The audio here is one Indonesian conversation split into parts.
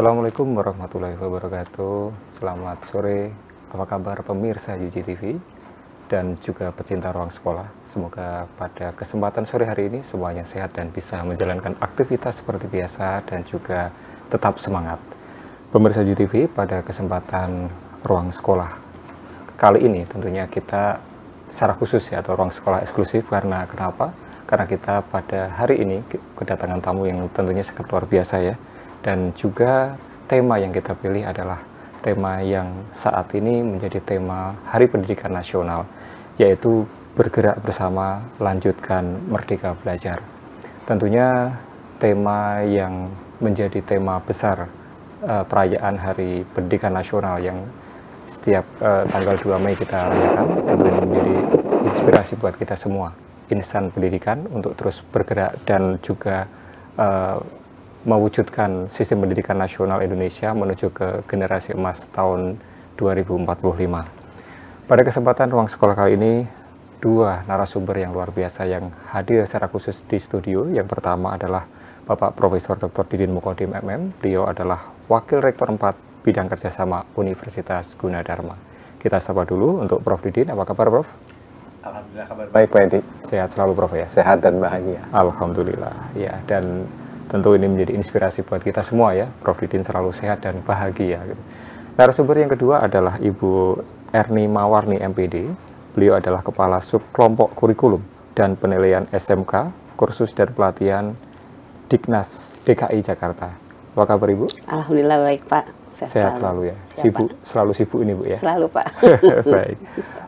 Assalamualaikum warahmatullahi wabarakatuh. Selamat sore. Apa kabar pemirsa Yuji TV dan juga pecinta ruang sekolah? Semoga pada kesempatan sore hari ini semuanya sehat dan bisa menjalankan aktivitas seperti biasa dan juga tetap semangat. Pemirsa Yuji TV pada kesempatan ruang sekolah kali ini tentunya kita secara khusus ya atau ruang sekolah eksklusif karena kenapa? Karena kita pada hari ini kedatangan tamu yang tentunya sangat luar biasa ya dan juga tema yang kita pilih adalah tema yang saat ini menjadi tema Hari Pendidikan Nasional, yaitu bergerak bersama lanjutkan merdeka belajar. Tentunya tema yang menjadi tema besar uh, perayaan Hari Pendidikan Nasional yang setiap uh, tanggal 2 Mei kita rayakan tentu menjadi inspirasi buat kita semua insan pendidikan untuk terus bergerak dan juga uh, mewujudkan sistem pendidikan nasional Indonesia menuju ke generasi emas tahun 2045. Pada kesempatan ruang sekolah kali ini, dua narasumber yang luar biasa yang hadir secara khusus di studio. Yang pertama adalah Bapak Profesor Dr. Didin Mukodim MM. Beliau adalah Wakil Rektor 4 Bidang Kerjasama Universitas Gunadarma. Kita sapa dulu untuk Prof. Didin. Apa kabar, Prof? Alhamdulillah kabar baik, Pak Edi. Sehat selalu, Prof. Ya. Sehat dan bahagia. Alhamdulillah. Ya, dan Tentu ini menjadi inspirasi buat kita semua ya, Prof. Didin selalu sehat dan bahagia. Gitu. Narasumber yang kedua adalah Ibu Erni Mawarni MPD. Beliau adalah Kepala Sub Kelompok Kurikulum dan Penilaian SMK, Kursus dan Pelatihan Diknas DKI Jakarta. Apa kabar Ibu? Alhamdulillah baik Pak. Sehat, sehat selalu. ya. sibuk, selalu sibuk ini Bu ya. Selalu Pak. baik.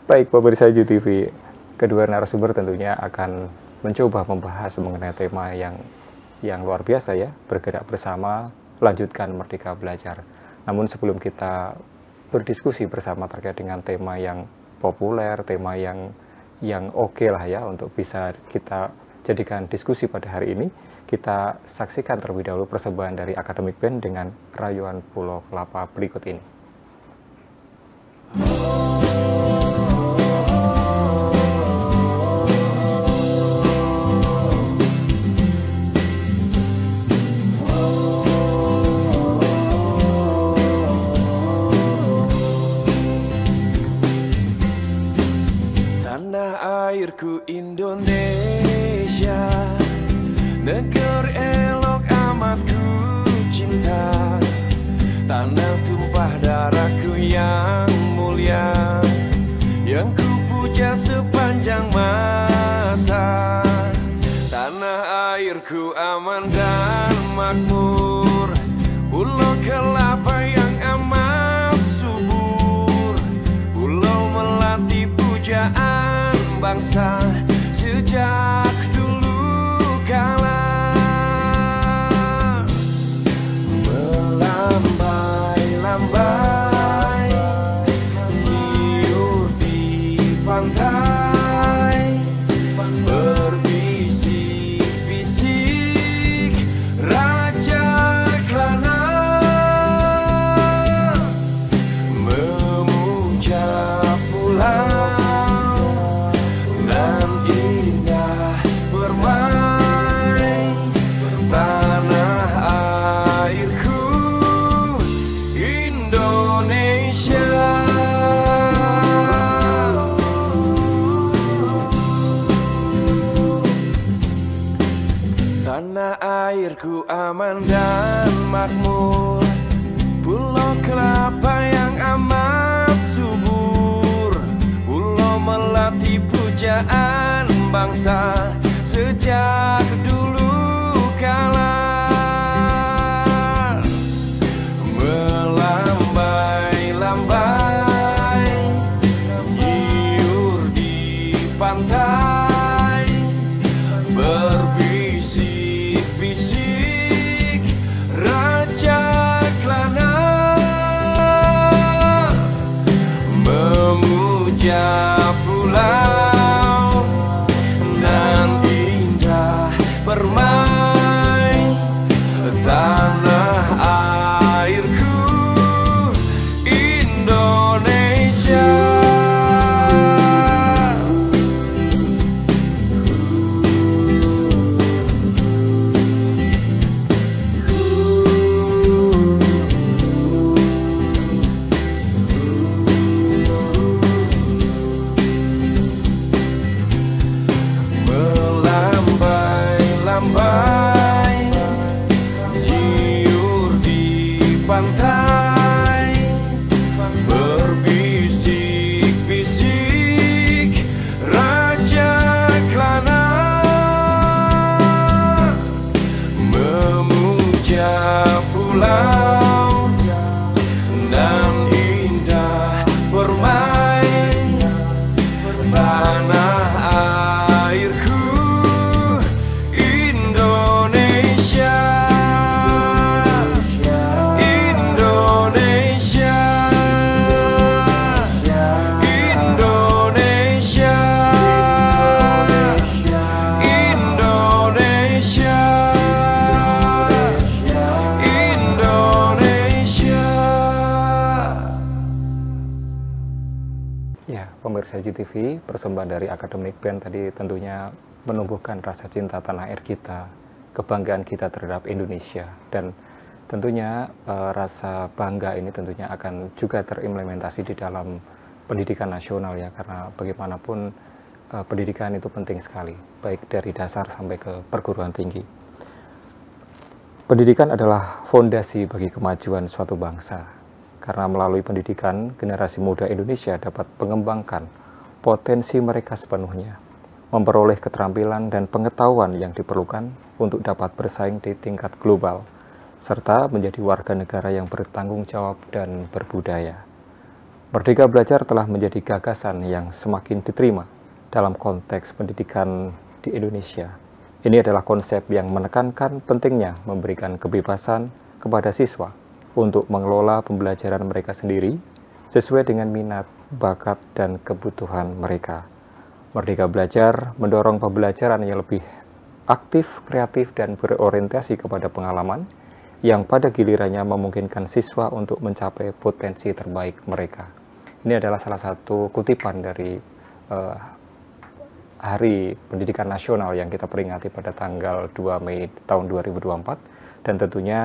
Baik pemirsa TV. kedua narasumber tentunya akan mencoba membahas mengenai tema yang yang luar biasa ya, bergerak bersama, lanjutkan Merdeka Belajar. Namun sebelum kita berdiskusi bersama terkait dengan tema yang populer, tema yang yang oke okay lah ya untuk bisa kita jadikan diskusi pada hari ini, kita saksikan terlebih dahulu persembahan dari akademik Band dengan rayuan Pulau Kelapa berikut ini. negerku Indonesia Negeri elok amat ku cinta Tanah tumpah darahku yang mulia Yang ku puja sepanjang aman dan makmur Pulau kelapa yang amat subur Pulau melati pujaan bangsa Sejak cinta tanah air kita, kebanggaan kita terhadap Indonesia dan tentunya uh, rasa bangga ini tentunya akan juga terimplementasi di dalam pendidikan nasional ya karena bagaimanapun uh, pendidikan itu penting sekali baik dari dasar sampai ke perguruan tinggi. Pendidikan adalah fondasi bagi kemajuan suatu bangsa karena melalui pendidikan generasi muda Indonesia dapat mengembangkan potensi mereka sepenuhnya memperoleh keterampilan dan pengetahuan yang diperlukan untuk dapat bersaing di tingkat global, serta menjadi warga negara yang bertanggung jawab dan berbudaya. Merdeka Belajar telah menjadi gagasan yang semakin diterima dalam konteks pendidikan di Indonesia. Ini adalah konsep yang menekankan pentingnya memberikan kebebasan kepada siswa untuk mengelola pembelajaran mereka sendiri sesuai dengan minat, bakat, dan kebutuhan mereka. Merdeka Belajar mendorong pembelajaran yang lebih aktif, kreatif, dan berorientasi kepada pengalaman yang pada gilirannya memungkinkan siswa untuk mencapai potensi terbaik mereka. Ini adalah salah satu kutipan dari uh, Hari Pendidikan Nasional yang kita peringati pada tanggal 2 Mei tahun 2024 dan tentunya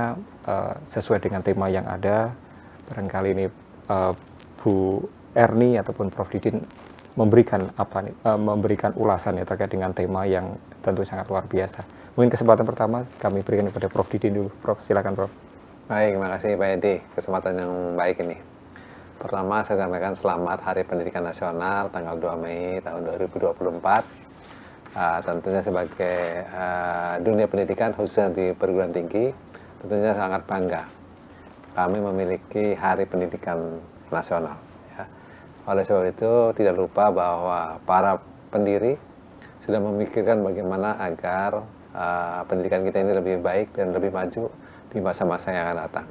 uh, sesuai dengan tema yang ada barangkali ini uh, Bu Erni ataupun Prof Didin memberikan apa nih, uh, memberikan ulasan ya terkait dengan tema yang tentu sangat luar biasa. Mungkin kesempatan pertama kami berikan kepada Prof Didin dulu. Prof, silakan Prof. Baik, terima kasih Pak Edi. Kesempatan yang baik ini. Pertama, saya sampaikan selamat Hari Pendidikan Nasional tanggal 2 Mei tahun 2024. Uh, ah, tentunya sebagai uh, dunia pendidikan khususnya di perguruan tinggi, tentunya sangat bangga kami memiliki Hari Pendidikan Nasional oleh sebab itu, tidak lupa bahwa para pendiri sudah memikirkan bagaimana agar uh, pendidikan kita ini lebih baik dan lebih maju di masa-masa yang akan datang.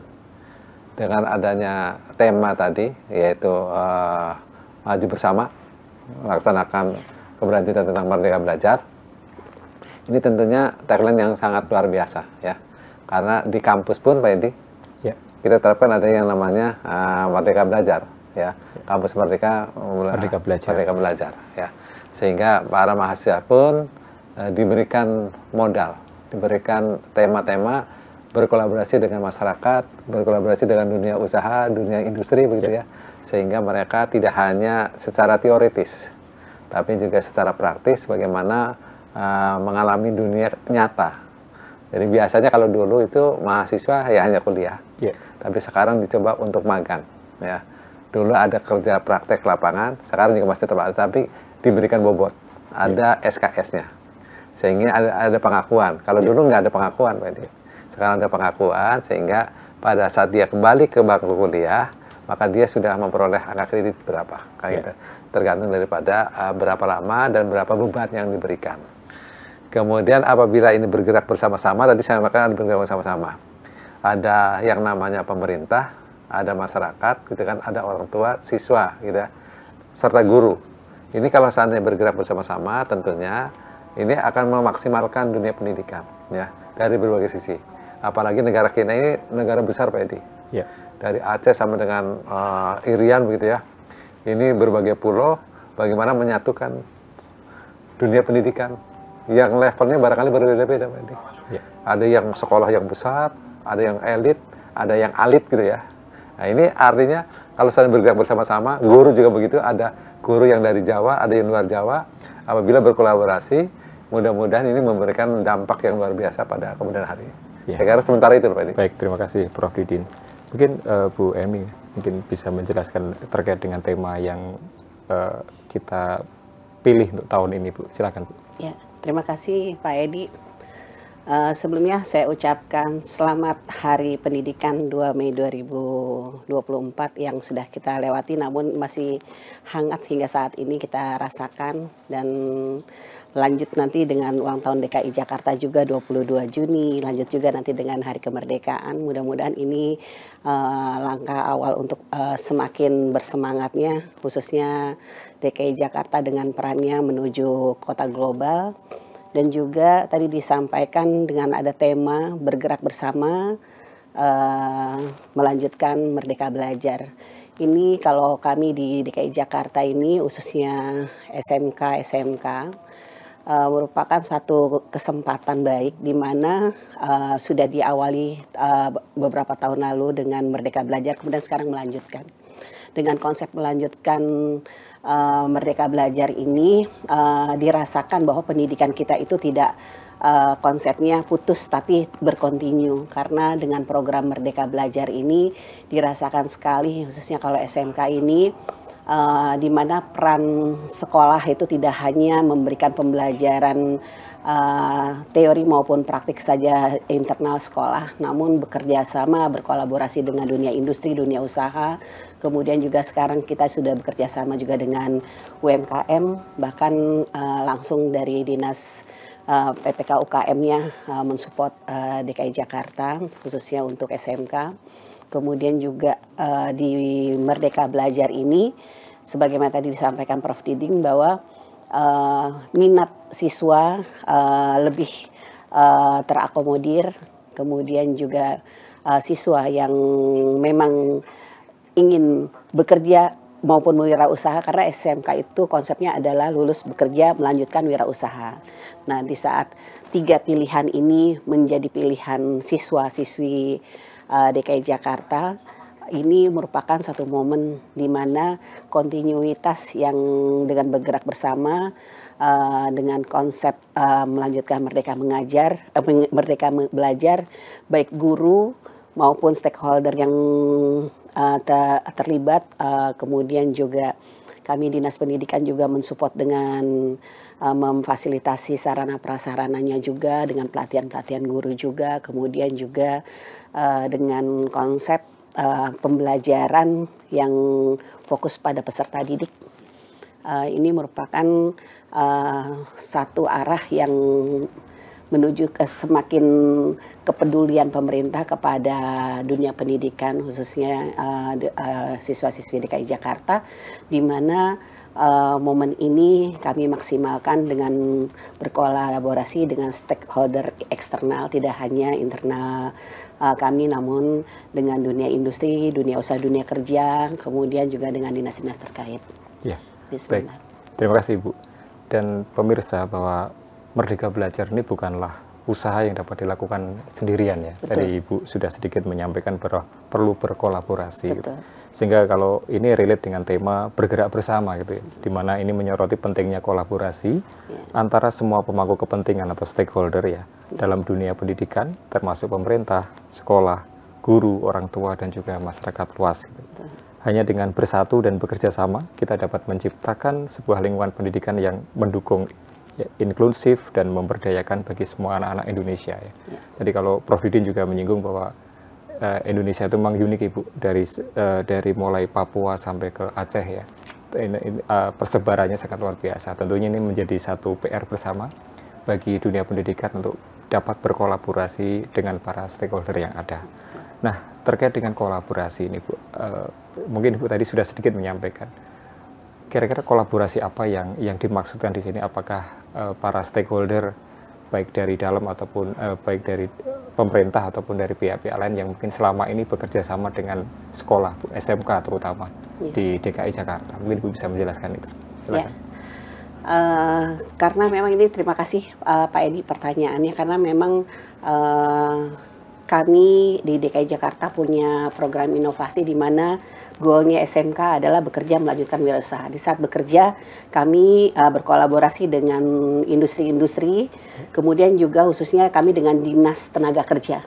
Dengan adanya tema tadi, yaitu uh, maju bersama, melaksanakan keberlanjutan tentang Merdeka Belajar, ini tentunya tagline yang sangat luar biasa ya. Karena di kampus pun Pak Edi, ya. kita terapkan ada yang namanya uh, Merdeka Belajar ya kampus Merdeka Merdeka Belajar. Merdeka Belajar ya. Sehingga para mahasiswa pun e, diberikan modal, diberikan tema-tema berkolaborasi dengan masyarakat, berkolaborasi dengan dunia usaha, dunia industri begitu ya. ya. Sehingga mereka tidak hanya secara teoritis tapi juga secara praktis bagaimana e, mengalami dunia nyata. Jadi biasanya kalau dulu itu mahasiswa ya hanya kuliah. Ya. Tapi sekarang dicoba untuk magang ya dulu ada kerja praktek lapangan, sekarang juga masih terbatas, tapi diberikan bobot. Ada yeah. SKS-nya. Sehingga ada, ada pengakuan. Kalau yeah. dulu nggak ada pengakuan, Pak Sekarang ada pengakuan, sehingga pada saat dia kembali ke bangku kuliah, maka dia sudah memperoleh angka kredit berapa. Kayak yeah. Gitu. Tergantung daripada uh, berapa lama dan berapa beban yang diberikan. Kemudian apabila ini bergerak bersama-sama, tadi saya katakan bergerak bersama-sama. Ada yang namanya pemerintah, ada masyarakat gitu kan ada orang tua siswa gitu ya, serta guru ini kalau seandainya bergerak bersama-sama tentunya ini akan memaksimalkan dunia pendidikan ya dari berbagai sisi apalagi negara kita ini negara besar Pak Edi ya. dari Aceh sama dengan uh, Irian begitu ya ini berbagai pulau bagaimana menyatukan dunia pendidikan yang levelnya barangkali berbeda-beda Pak Edi ya. ada yang sekolah yang besar ada yang elit ada yang alit gitu ya Nah ini artinya kalau saling bergerak bersama-sama, guru juga begitu, ada guru yang dari Jawa, ada yang luar Jawa, apabila berkolaborasi, mudah-mudahan ini memberikan dampak yang luar biasa pada kemudian hari. Ya. Saya kira sementara itu Pak Edi. Baik, terima kasih Prof. Didin. Mungkin uh, Bu Emi mungkin bisa menjelaskan terkait dengan tema yang uh, kita pilih untuk tahun ini Bu. Silakan Bu. Ya, terima kasih Pak Edi. Eh, sebelumnya saya ucapkan selamat Hari Pendidikan 2 Mei 2024 yang sudah kita lewati namun masih hangat hingga saat ini kita rasakan dan lanjut nanti dengan ulang tahun DKI Jakarta juga 22 Juni, lanjut juga nanti dengan Hari Kemerdekaan. Mudah-mudahan ini uh, langkah awal untuk uh, semakin bersemangatnya khususnya DKI Jakarta dengan perannya menuju kota global dan juga tadi disampaikan dengan ada tema bergerak bersama uh, melanjutkan merdeka belajar. Ini kalau kami di DKI Jakarta ini khususnya SMK SMK uh, eh, merupakan satu kesempatan baik di mana uh, sudah diawali uh, beberapa tahun lalu dengan Merdeka Belajar kemudian sekarang melanjutkan dengan konsep melanjutkan uh, Merdeka Belajar ini uh, dirasakan bahwa pendidikan kita itu tidak uh, konsepnya putus tapi berkontinu karena dengan program Merdeka Belajar ini dirasakan sekali khususnya kalau SMK ini uh, di mana peran sekolah itu tidak hanya memberikan pembelajaran uh, teori maupun praktik saja internal sekolah, namun bekerja sama berkolaborasi dengan dunia industri, dunia usaha, kemudian juga sekarang kita sudah bekerja sama juga dengan UMKM, bahkan uh, langsung dari dinas uh, PPK UKM-nya mensupport DKI Jakarta khususnya untuk SMK kemudian juga uh, di Merdeka Belajar ini sebagaimana tadi disampaikan Prof Diding bahwa uh, minat siswa uh, lebih uh, terakomodir, kemudian juga uh, siswa yang memang ingin bekerja maupun wirausaha karena SMK itu konsepnya adalah lulus bekerja melanjutkan wirausaha. Nah, di saat tiga pilihan ini menjadi pilihan siswa-siswi uh, eh, DKI Jakarta ini merupakan satu momen di mana kontinuitas yang dengan bergerak bersama uh, dengan konsep uh, melanjutkan merdeka mengajar, uh, merdeka belajar, baik guru maupun stakeholder yang uh, terlibat, uh, kemudian juga kami Dinas Pendidikan juga mensupport dengan uh, memfasilitasi sarana prasarananya juga dengan pelatihan-pelatihan guru juga, kemudian juga uh, dengan konsep uh, pembelajaran yang fokus pada peserta didik. Uh, ini merupakan uh, satu arah yang menuju ke semakin kepedulian pemerintah kepada dunia pendidikan khususnya uh, siswa-siswi DKI Jakarta di mana uh, momen ini kami maksimalkan dengan berkolaborasi dengan stakeholder eksternal tidak hanya internal kami namun dengan dunia industri, dunia usaha, dunia kerja, kemudian juga dengan dinas-dinas terkait. Ya. Baik. Terima kasih Ibu. Dan pemirsa bahwa Merdeka Belajar ini bukanlah usaha yang dapat dilakukan sendirian ya. Betul. Tadi Ibu sudah sedikit menyampaikan bahwa perlu berkolaborasi. Gitu. Sehingga kalau ini relate dengan tema bergerak bersama gitu ya. Di mana ini menyoroti pentingnya kolaborasi ya. antara semua pemangku kepentingan atau stakeholder ya, ya dalam dunia pendidikan termasuk pemerintah, sekolah, guru, orang tua dan juga masyarakat luas. Gitu. Hanya dengan bersatu dan bekerja sama, kita dapat menciptakan sebuah lingkungan pendidikan yang mendukung inklusif dan memberdayakan bagi semua anak-anak Indonesia. Ya. ya. Jadi kalau Prof. Didin juga menyinggung bahwa uh, Indonesia itu memang unik ibu dari uh, dari mulai Papua sampai ke Aceh ya in, in, uh, eh, persebarannya sangat luar biasa. Tentunya ini menjadi satu PR bersama bagi dunia pendidikan untuk dapat berkolaborasi dengan para stakeholder yang ada. Nah terkait dengan kolaborasi ini bu, uh, mungkin ibu tadi sudah sedikit menyampaikan kira-kira kolaborasi apa yang yang dimaksudkan di sini apakah Eh, para stakeholder baik dari dalam ataupun uh, baik dari pemerintah ataupun dari pihak-pihak lain yang mungkin selama ini bekerja sama dengan sekolah SMK terutama ya. di DKI Jakarta. Mungkin ibu bisa menjelaskan itu. Ya. Uh, karena memang ini terima kasih uh, Pak Edi pertanyaannya karena memang uh, kami di DKI Jakarta punya program inovasi di mana goalnya SMK adalah bekerja melanjutkan wirausaha. Di saat bekerja, kami uh, berkolaborasi dengan industri-industri, kemudian juga khususnya kami dengan Dinas Tenaga Kerja.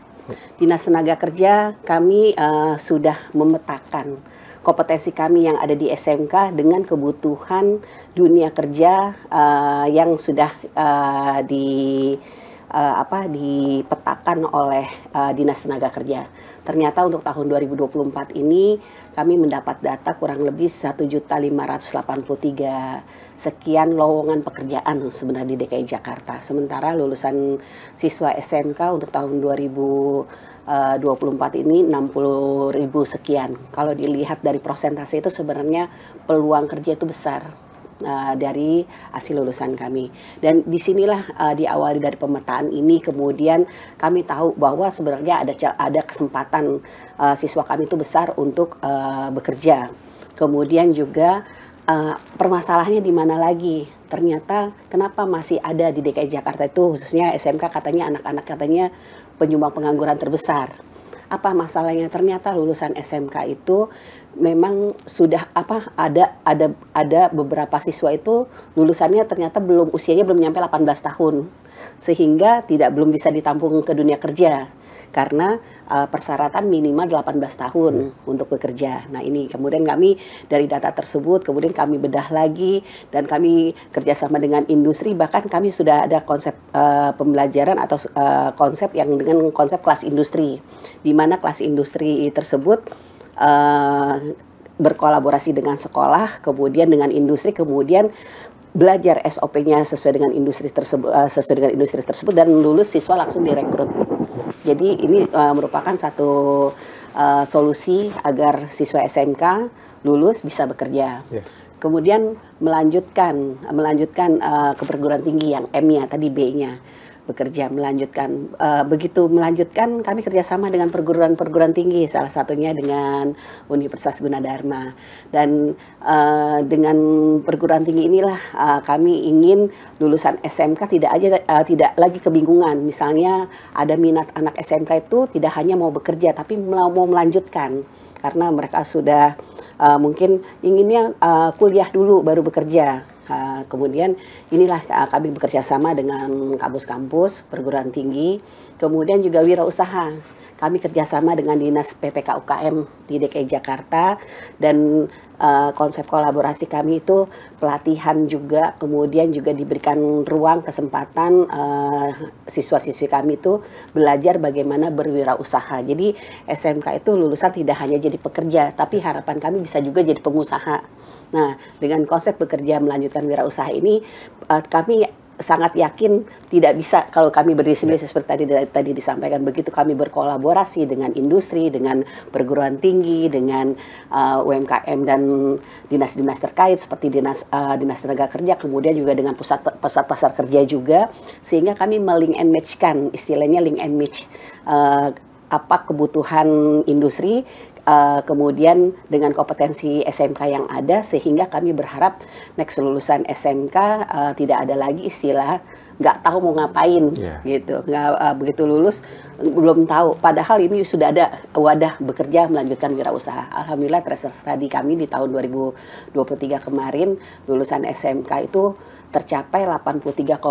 Dinas Tenaga Kerja kami uh, sudah memetakan kompetensi kami yang ada di SMK dengan kebutuhan dunia kerja uh, yang sudah uh, di uh, apa dipetakan oleh uh, Dinas Tenaga Kerja. Ternyata untuk tahun 2024 ini kami mendapat data kurang lebih 1.583 sekian lowongan pekerjaan sebenarnya di DKI Jakarta. Sementara lulusan siswa SMK untuk tahun 2024 eh, ini 60.000 sekian. Kalau dilihat dari persentase itu sebenarnya peluang kerja itu besar Eh, dari hasil lulusan kami. Dan disinilah uh, diawali dari pemetaan ini, kemudian kami tahu bahwa sebenarnya ada ada kesempatan uh, siswa kami itu besar untuk uh, bekerja. Kemudian juga uh, permasalahannya di mana lagi? Ternyata kenapa masih ada di DKI Jakarta itu khususnya SMK katanya anak-anak katanya penyumbang pengangguran terbesar. Apa masalahnya? Ternyata lulusan SMK itu memang sudah apa ada ada ada beberapa siswa itu lulusannya ternyata belum usianya belum nyampe 18 tahun sehingga tidak belum bisa ditampung ke dunia kerja karena uh, persyaratan minimal 18 tahun hmm. untuk bekerja. Nah ini kemudian kami dari data tersebut kemudian kami bedah lagi dan kami kerjasama dengan industri bahkan kami sudah ada konsep uh, pembelajaran atau uh, konsep yang dengan konsep kelas industri di mana kelas industri tersebut Eh, berkolaborasi dengan sekolah, kemudian dengan industri, kemudian belajar SOP-nya sesuai dengan industri tersebut uh, sesuai dengan industri tersebut dan lulus siswa langsung direkrut. Jadi ini uh, merupakan satu uh, solusi agar siswa SMK lulus bisa bekerja. Yeah. Kemudian melanjutkan melanjutkan uh, ke perguruan tinggi yang M-nya tadi B-nya bekerja melanjutkan uh, begitu melanjutkan kami kerjasama dengan perguruan-perguruan tinggi salah satunya dengan Universitas Gunadarma dan uh, dengan perguruan tinggi inilah uh, kami ingin lulusan SMK tidak aja uh, tidak lagi kebingungan misalnya ada minat anak SMK itu tidak hanya mau bekerja tapi mau, melanjutkan karena mereka sudah uh, mungkin inginnya uh, kuliah dulu baru bekerja Eh, kemudian inilah eh, kami bekerja sama dengan kampus-kampus perguruan tinggi, kemudian juga wirausaha kami kerjasama dengan dinas PPK UKM di DKI Jakarta dan uh, konsep kolaborasi kami itu pelatihan juga kemudian juga diberikan ruang kesempatan uh, siswa-siswi kami itu belajar bagaimana berwirausaha jadi SMK itu lulusan tidak hanya jadi pekerja tapi harapan kami bisa juga jadi pengusaha Nah, dengan konsep bekerja melanjutkan wirausaha ini, uh, kami sangat yakin tidak bisa kalau kami berdiri sendiri ya. seperti tadi tadi disampaikan begitu kami berkolaborasi dengan industri dengan perguruan tinggi dengan uh, eh, UMKM dan dinas-dinas terkait seperti dinas uh, dinas tenaga kerja kemudian juga dengan pusat pusat pasar kerja juga sehingga kami meling and matchkan istilahnya link and match uh, apa kebutuhan industri Eh, kemudian dengan kompetensi SMK yang ada sehingga kami berharap next lulusan SMK uh, eh, tidak ada lagi istilah nggak tahu mau ngapain yeah. gitu nggak uh, begitu lulus belum tahu padahal ini sudah ada wadah bekerja melanjutkan wirausaha alhamdulillah tracer tadi kami di tahun 2023 kemarin lulusan SMK itu tercapai 83,07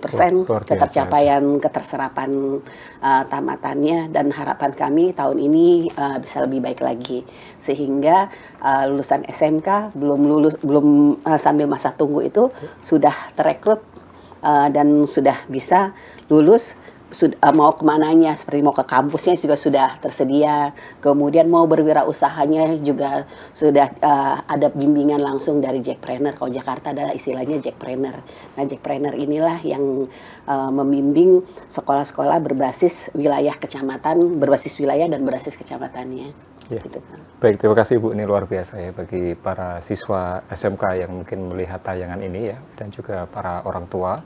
persen ketercapaian keterserapan uh, tamatannya dan harapan kami tahun ini uh, bisa lebih baik lagi sehingga uh, lulusan SMK belum lulus belum uh, sambil masa tunggu itu sudah terekrut uh, dan sudah bisa lulus Eh, mau kemananya seperti mau ke kampusnya juga sudah tersedia kemudian mau berwirausahanya juga sudah uh, ada bimbingan langsung dari Jackpreneur kalau Jakarta adalah istilahnya Jackpreneur nah Jackpreneur inilah yang uh, membimbing sekolah-sekolah berbasis wilayah kecamatan berbasis wilayah dan berbasis kecamatannya ya. gitu baik terima kasih Bu ini luar biasa ya bagi para siswa SMK yang mungkin melihat tayangan ini ya dan juga para orang tua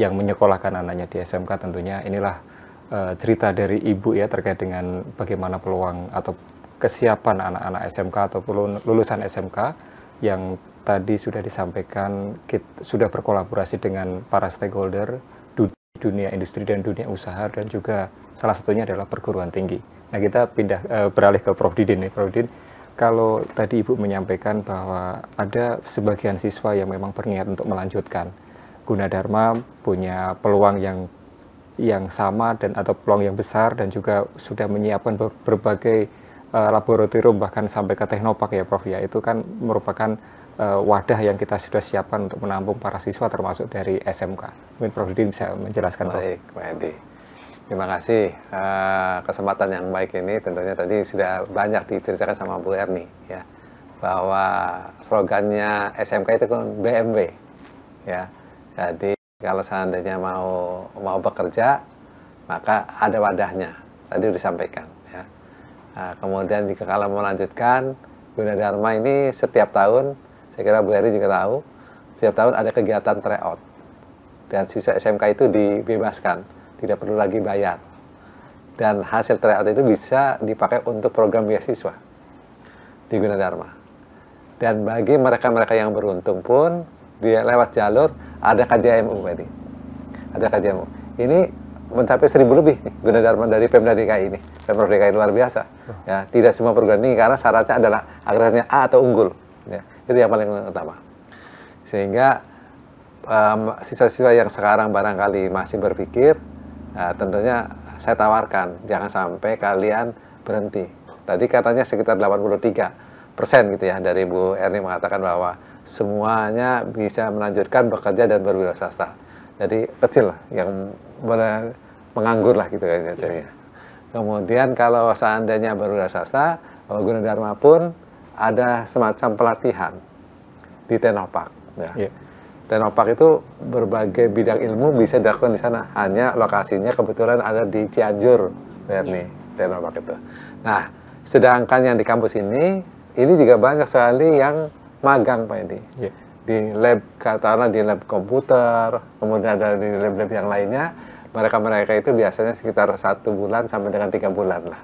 yang menyekolahkan anaknya di SMK tentunya inilah uh, cerita dari ibu ya terkait dengan bagaimana peluang atau kesiapan anak-anak SMK ataupun lulusan SMK yang tadi sudah disampaikan kita sudah berkolaborasi dengan para stakeholder dunia industri dan dunia usaha dan juga salah satunya adalah perguruan tinggi. Nah kita pindah e, beralih ke Prof Didin nih Prof Didin. Kalau tadi Ibu menyampaikan bahwa ada sebagian siswa yang memang berniat untuk melanjutkan Gunadarma punya peluang yang yang sama dan atau peluang yang besar dan juga sudah menyiapkan berbagai uh, laboratorium bahkan sampai ke Teknopark ya Prof ya itu kan merupakan uh, wadah yang kita sudah siapkan untuk menampung para siswa termasuk dari SMK. Mungkin Prof Didin bisa menjelaskan Baik, Pak Edi. Terima kasih uh, kesempatan yang baik ini tentunya tadi sudah banyak diceritakan sama Bu Erni ya bahwa slogannya SMK itu kan BMW ya jadi kalau seandainya mau mau bekerja maka ada wadahnya. Tadi sudah disampaikan ya. Nah, kemudian jika kalau mau melanjutkan Dharma ini setiap tahun saya kira Bu Eri juga tahu setiap tahun ada kegiatan tryout dan siswa SMK itu dibebaskan tidak perlu lagi bayar dan hasil tryout itu bisa dipakai untuk program beasiswa di Gunadarma dan bagi mereka-mereka yang beruntung pun dia lewat jalur ada KJMU tadi. Ada KJMU. Ini mencapai seribu lebih nih gunadarma dari Pemda DKI ini. Pemprov DKI luar biasa. Ya, tidak semua program ini karena syaratnya adalah akreditasinya A atau unggul. Ya, itu yang paling utama. Sehingga siswa-siswa um, yang sekarang barangkali masih berpikir, ya, tentunya saya tawarkan jangan sampai kalian berhenti. Tadi katanya sekitar 83 persen gitu ya dari Bu Erni mengatakan bahwa semuanya bisa melanjutkan bekerja dan berwirausaha. Jadi kecil lah yang menganggur lah gitu kan Ya. Kemudian kalau seandainya berwirausaha, kalau Guna Dharma pun ada semacam pelatihan di Tenopak. Ya. Yeah. Tenopak itu berbagai bidang ilmu bisa dilakukan di sana. Hanya lokasinya kebetulan ada di Cianjur, Berni, iya. yeah. Tenopak itu. Nah, sedangkan yang di kampus ini, ini juga banyak sekali yang magang Pak Edi. Yeah. Di lab katakanlah di lab komputer, kemudian ada di lab-lab yang lainnya, mereka-mereka itu biasanya sekitar satu bulan sampai dengan tiga bulan lah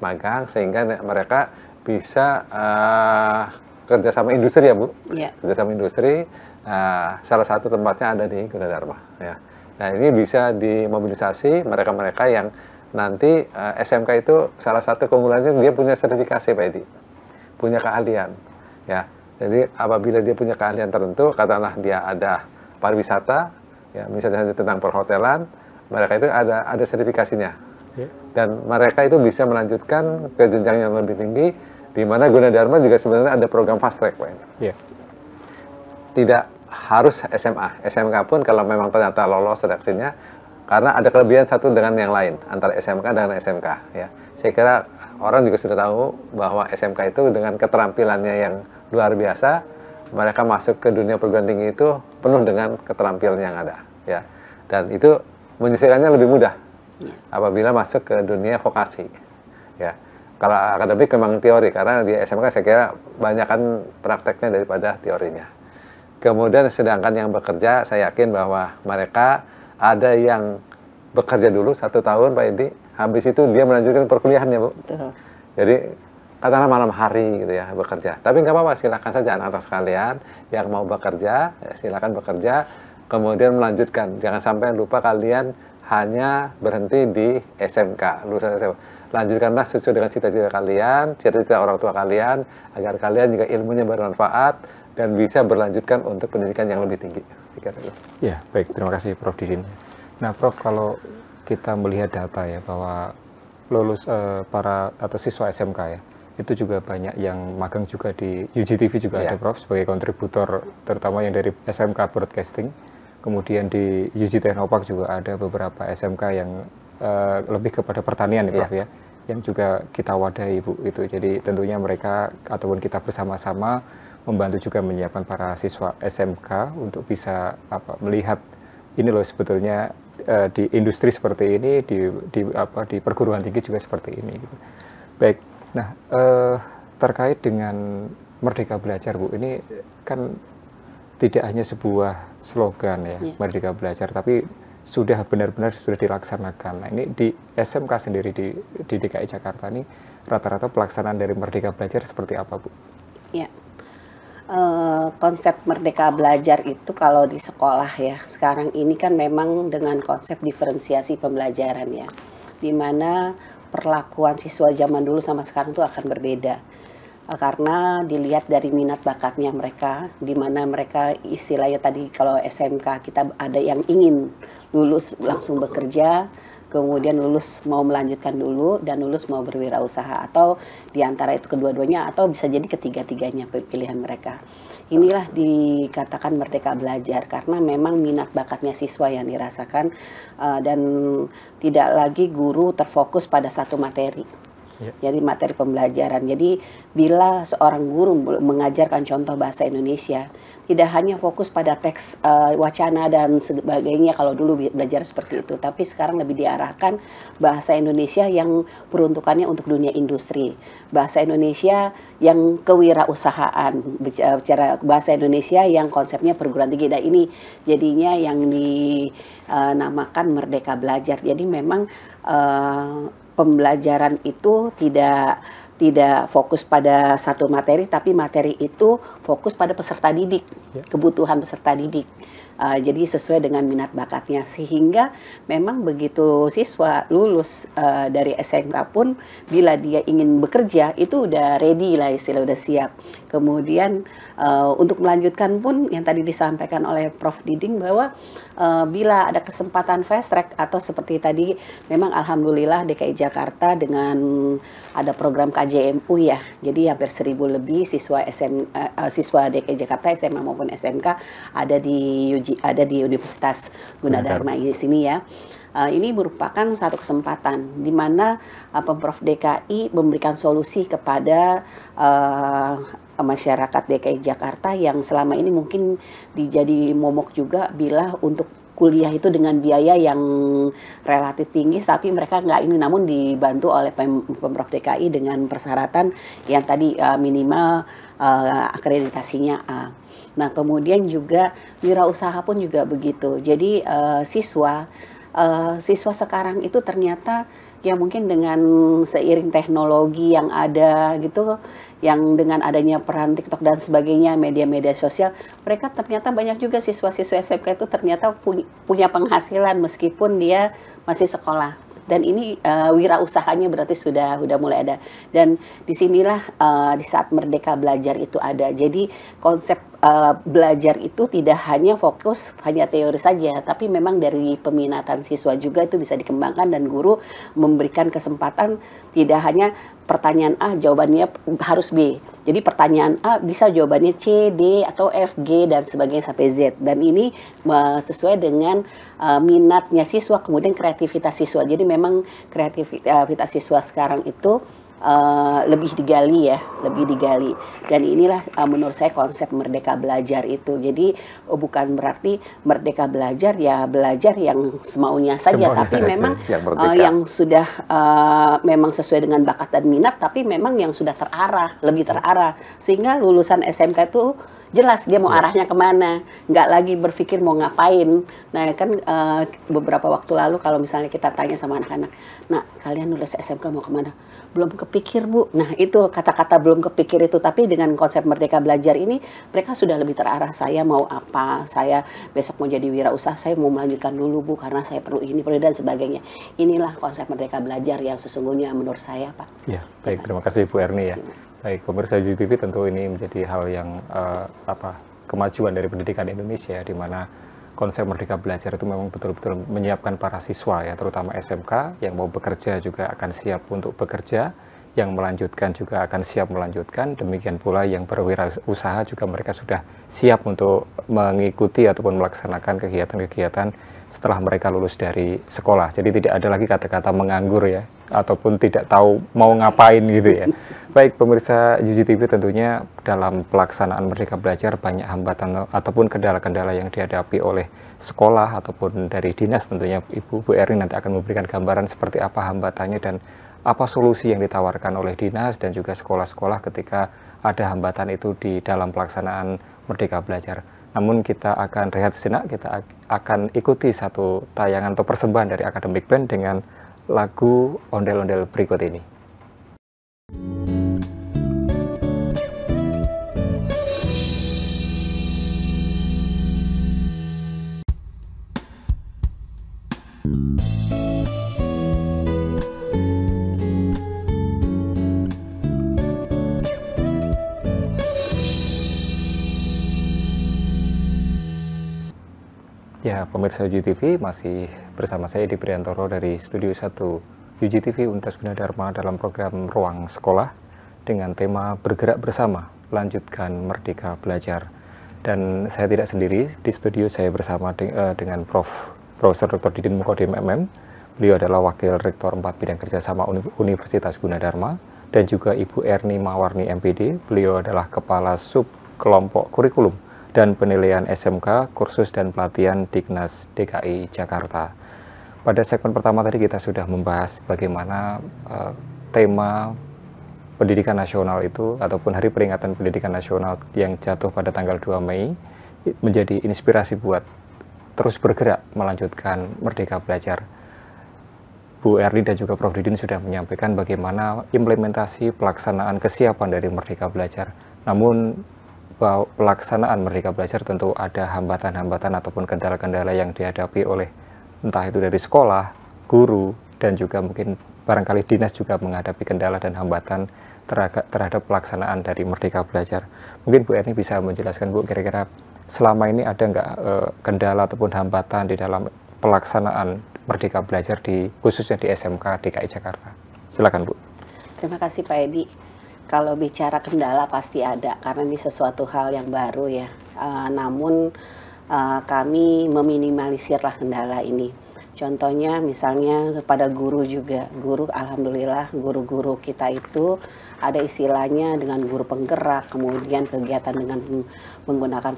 magang sehingga mereka bisa uh, eh, kerjasama industri ya Bu, yeah. kerjasama industri uh, salah satu tempatnya ada di Gunadarma ya. Nah ini bisa dimobilisasi mereka-mereka yang nanti uh, eh, SMK itu salah satu keunggulannya dia punya sertifikasi Pak Edi, punya keahlian ya jadi apabila dia punya keahlian tertentu, katakanlah dia ada pariwisata, ya misalnya tentang perhotelan, mereka itu ada ada sertifikasinya. Ya. Dan mereka itu bisa melanjutkan ke jenjang yang lebih tinggi, di mana Gunadarma juga sebenarnya ada program fast track, Yeah. Tidak harus SMA, SMK pun kalau memang ternyata lolos seleksinya, karena ada kelebihan satu dengan yang lain antara SMK dan SMK. Ya, saya kira orang juga sudah tahu bahwa SMK itu dengan keterampilannya yang luar biasa mereka masuk ke dunia perguruan tinggi itu penuh dengan keterampilan yang ada ya dan itu menyesuaikannya lebih mudah ya. apabila masuk ke dunia vokasi ya kalau akademik memang teori karena di SMK saya kira banyak kan prakteknya daripada teorinya kemudian sedangkan yang bekerja saya yakin bahwa mereka ada yang bekerja dulu satu tahun Pak Edi habis itu dia melanjutkan perkuliahannya Bu Betul. jadi katakanlah malam hari gitu ya bekerja. Tapi nggak apa-apa, silakan saja anak-anak sekalian yang mau bekerja, ya silakan bekerja, kemudian melanjutkan. Jangan sampai lupa kalian hanya berhenti di SMK, lulusan SMK. Lanjutkanlah sesuai dengan cita-cita kalian, cita-cita orang tua kalian, agar kalian juga ilmunya bermanfaat, dan bisa berlanjutkan untuk pendidikan yang lebih tinggi. Ya, baik. Terima kasih Prof. Didin. Nah, Prof, kalau kita melihat data ya bahwa lulus eh, para atau siswa SMK ya, itu juga banyak yang magang juga di UGTV juga yeah. ada Prof sebagai kontributor terutama yang dari SMK Broadcasting. Kemudian di UG Technopark juga ada beberapa SMK yang uh, lebih kepada pertanian ya Prof iya. ya yang juga kita wadahi Bu itu. Jadi tentunya mereka ataupun kita bersama-sama membantu juga menyiapkan para siswa SMK untuk bisa apa melihat ini loh sebetulnya uh, di industri seperti ini di di apa di perguruan tinggi juga seperti ini gitu. Baik, Nah, eh, terkait dengan Merdeka Belajar, Bu, ini kan tidak hanya sebuah slogan ya, yeah. Merdeka Belajar, tapi sudah benar-benar sudah dilaksanakan. Nah, ini di SMK sendiri di, di DKI Jakarta ini rata-rata pelaksanaan dari Merdeka Belajar seperti apa, Bu? Ya. Uh, konsep merdeka belajar itu kalau di sekolah ya sekarang ini kan memang dengan konsep diferensiasi pembelajaran ya dimana perlakuan siswa zaman dulu sama sekarang itu akan berbeda eh, karena dilihat dari minat bakatnya mereka, di mana mereka istilahnya tadi kalau SMK kita ada yang ingin lulus langsung bekerja, kemudian lulus mau melanjutkan dulu dan lulus mau berwirausaha atau di antara itu kedua-duanya atau bisa jadi ketiga-tiganya pilihan mereka inilah dikatakan merdeka belajar karena memang minat bakatnya siswa yang dirasakan uh, dan tidak lagi guru terfokus pada satu materi. Ya. jadi materi pembelajaran. Jadi bila seorang guru mengajarkan contoh bahasa Indonesia, tidak hanya fokus pada teks uh, wacana dan sebagainya kalau dulu belajar seperti itu, tapi sekarang lebih diarahkan bahasa Indonesia yang peruntukannya untuk dunia industri, bahasa Indonesia yang kewirausahaan, bicara bahasa Indonesia yang konsepnya perguruan tinggi. Dan nah, ini jadinya yang dinamakan eh, Merdeka Belajar. Jadi memang uh, pembelajaran itu tidak tidak fokus pada satu materi tapi materi itu fokus pada peserta didik, ya. kebutuhan peserta didik. Uh, jadi sesuai dengan minat bakatnya sehingga memang begitu siswa lulus uh, dari SMK pun bila dia ingin bekerja itu udah ready lah istilah udah siap. Kemudian uh, untuk melanjutkan pun yang tadi disampaikan oleh Prof Diding bahwa uh, bila ada kesempatan fast track atau seperti tadi memang alhamdulillah DKI Jakarta dengan ada program KJMU ya. Jadi hampir seribu lebih siswa SM uh, siswa DKI Jakarta SMA maupun SMK ada di UJ uji ada di Universitas Gunadarma di sini ya. Uh, ini merupakan satu kesempatan di mana uh, Pemprov DKI memberikan solusi kepada uh, masyarakat DKI Jakarta yang selama ini mungkin dijadi momok juga bila untuk kuliah itu dengan biaya yang relatif tinggi tapi mereka nggak ini namun dibantu oleh Pemprov DKI dengan persyaratan yang tadi uh, minimal uh, akreditasinya A. Uh. Nah, kemudian juga wirausaha pun juga begitu. Jadi uh, siswa uh, siswa sekarang itu ternyata ya mungkin dengan seiring teknologi yang ada gitu yang dengan adanya peran TikTok dan sebagainya media-media sosial mereka ternyata banyak juga siswa-siswa SMK itu ternyata punya penghasilan meskipun dia masih sekolah dan ini uh, wirausahanya berarti sudah sudah mulai ada dan disinilah uh, di saat merdeka belajar itu ada jadi konsep uh, belajar itu tidak hanya fokus hanya teori saja tapi memang dari peminatan siswa juga itu bisa dikembangkan dan guru memberikan kesempatan tidak hanya pertanyaan A jawabannya harus B jadi pertanyaan A bisa jawabannya C, D atau F, G dan sebagainya sampai Z. Dan ini uh, sesuai dengan uh, minatnya siswa kemudian kreativitas siswa. Jadi memang kreativitas e, siswa sekarang itu Eh, lebih digali ya, lebih digali. Dan inilah uh, menurut saya konsep merdeka belajar itu. Jadi uh, bukan berarti merdeka belajar ya belajar yang semaunya saja, semaunya tapi saja. memang yang, uh, yang sudah uh, memang sesuai dengan bakat dan minat, tapi memang yang sudah terarah, lebih terarah. Sehingga lulusan SMK itu jelas dia mau iya. arahnya kemana nggak lagi berpikir mau ngapain nah kan uh, beberapa waktu lalu kalau misalnya kita tanya sama anak-anak nah kalian nulis SMK mau kemana belum kepikir bu nah itu kata-kata belum kepikir itu tapi dengan konsep merdeka belajar ini mereka sudah lebih terarah saya mau apa saya besok mau jadi wirausaha saya mau melanjutkan dulu bu karena saya perlu ini perlu dan sebagainya inilah konsep merdeka belajar yang sesungguhnya menurut saya pak ya baik terima kasih Bu Erni ya Baik, pemirsa GTV tentu ini menjadi hal yang uh, apa kemajuan dari pendidikan Indonesia di mana konsep merdeka belajar itu memang betul-betul menyiapkan para siswa ya, terutama SMK yang mau bekerja juga akan siap untuk bekerja, yang melanjutkan juga akan siap melanjutkan, demikian pula yang berwirausaha juga mereka sudah siap untuk mengikuti ataupun melaksanakan kegiatan-kegiatan setelah mereka lulus dari sekolah. Jadi tidak ada lagi kata-kata menganggur ya ataupun tidak tahu mau ngapain gitu ya. Baik pemirsa Yuji TV tentunya dalam pelaksanaan Merdeka Belajar banyak hambatan ataupun kendala-kendala yang dihadapi oleh sekolah ataupun dari dinas tentunya Ibu Bu Erin nanti akan memberikan gambaran seperti apa hambatannya dan apa solusi yang ditawarkan oleh dinas dan juga sekolah-sekolah ketika ada hambatan itu di dalam pelaksanaan Merdeka Belajar. Namun kita akan rehat sejenak, kita akan ikuti satu tayangan atau persembahan dari Akademik Band dengan lagu ondel-ondel berikut ini. Ya, pemirsa UGTV masih bersama saya di Priantoro dari Studio 1 UGTV Universitas Gunadarma dalam program Ruang Sekolah dengan tema Bergerak Bersama, Lanjutkan Merdeka Belajar. Dan saya tidak sendiri, di studio saya bersama de eh, dengan Prof. Profesor Dr. Didin Mukodim MM. Beliau adalah Wakil Rektor 4 Bidang Kerjasama Universitas Gunadarma dan juga Ibu Erni Mawarni MPD. Beliau adalah Kepala Sub Kelompok Kurikulum dan penilaian SMK, kursus dan pelatihan Dignas DKI Jakarta. Pada segmen pertama tadi kita sudah membahas bagaimana uh, tema pendidikan nasional itu ataupun Hari Peringatan Pendidikan Nasional yang jatuh pada tanggal 2 Mei menjadi inspirasi buat terus bergerak melanjutkan Merdeka Belajar. Bu Erli dan juga Prof. Didin sudah menyampaikan bagaimana implementasi pelaksanaan kesiapan dari Merdeka Belajar. Namun pelaksanaan Merdeka Belajar tentu ada hambatan-hambatan ataupun kendala-kendala yang dihadapi oleh entah itu dari sekolah, guru, dan juga mungkin barangkali dinas juga menghadapi kendala dan hambatan terhadap pelaksanaan dari Merdeka Belajar. Mungkin Bu Erni bisa menjelaskan Bu kira-kira selama ini ada nggak eh, kendala ataupun hambatan di dalam pelaksanaan Merdeka Belajar di khususnya di SMK DKI Jakarta. Silakan Bu. Terima kasih Pak Edi. Kalau bicara kendala pasti ada karena ini sesuatu hal yang baru ya. Uh, namun uh, kami meminimalisirlah kendala ini. Contohnya misalnya kepada guru juga. Guru alhamdulillah guru-guru kita itu ada istilahnya dengan guru penggerak, kemudian kegiatan dengan menggunakan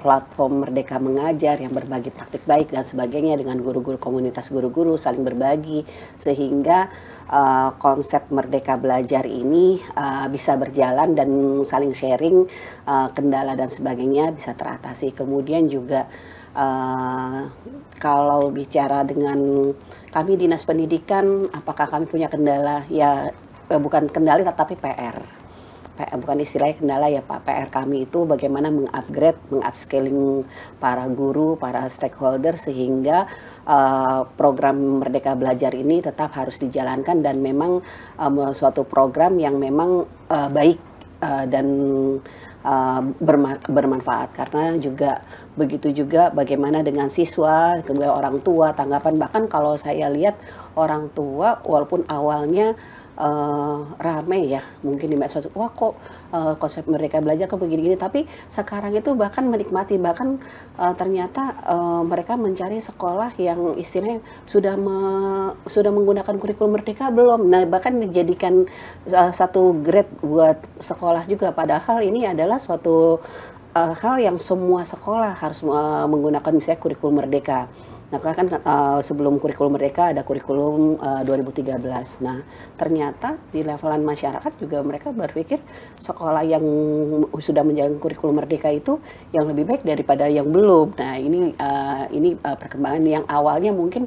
platform Merdeka Mengajar yang berbagi praktik baik dan sebagainya dengan guru-guru komunitas guru-guru saling berbagi sehingga uh, konsep Merdeka Belajar ini uh, bisa berjalan dan saling sharing uh, kendala dan sebagainya bisa teratasi. Kemudian juga Uh, kalau bicara dengan kami dinas pendidikan, apakah kami punya kendala? Ya bukan kendali tetapi PR bukan istilahnya kendala ya Pak PR kami itu bagaimana mengupgrade, mengupscaling para guru, para stakeholder sehingga uh, program Merdeka Belajar ini tetap harus dijalankan dan memang uh, suatu program yang memang uh, baik uh, dan Uh, berma bermanfaat karena juga begitu juga bagaimana dengan siswa kemudian orang tua tanggapan bahkan kalau saya lihat orang tua walaupun awalnya uh, rame ya mungkin di medsos wah kok uh, konsep mereka belajar kok begini-gini tapi sekarang itu bahkan menikmati bahkan uh, ternyata uh, mereka mencari sekolah yang istilahnya sudah me, sudah menggunakan kurikulum merdeka belum nah bahkan dijadikan uh, satu grade buat sekolah juga padahal ini adalah suatu uh, hal yang semua sekolah harus uh, menggunakan misalnya kurikulum merdeka Nah, kan uh, sebelum kurikulum mereka ada kurikulum uh, eh, 2013. Nah, ternyata di levelan masyarakat juga mereka berpikir sekolah yang sudah menjalankan kurikulum merdeka itu yang lebih baik daripada yang belum. Nah, ini uh, ini uh, perkembangan yang awalnya mungkin